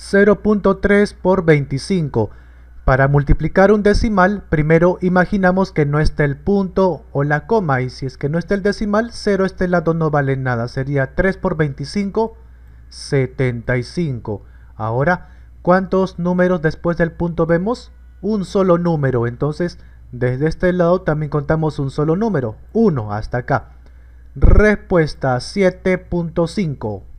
0.3 por 25. Para multiplicar un decimal, primero imaginamos que no está el punto o la coma, y si es que no está el decimal, 0 este lado no vale nada, sería 3 por 25, 75. Ahora, ¿cuántos números después del punto vemos? Un solo número, entonces desde este lado también contamos un solo número, 1 hasta acá. Respuesta 7.5.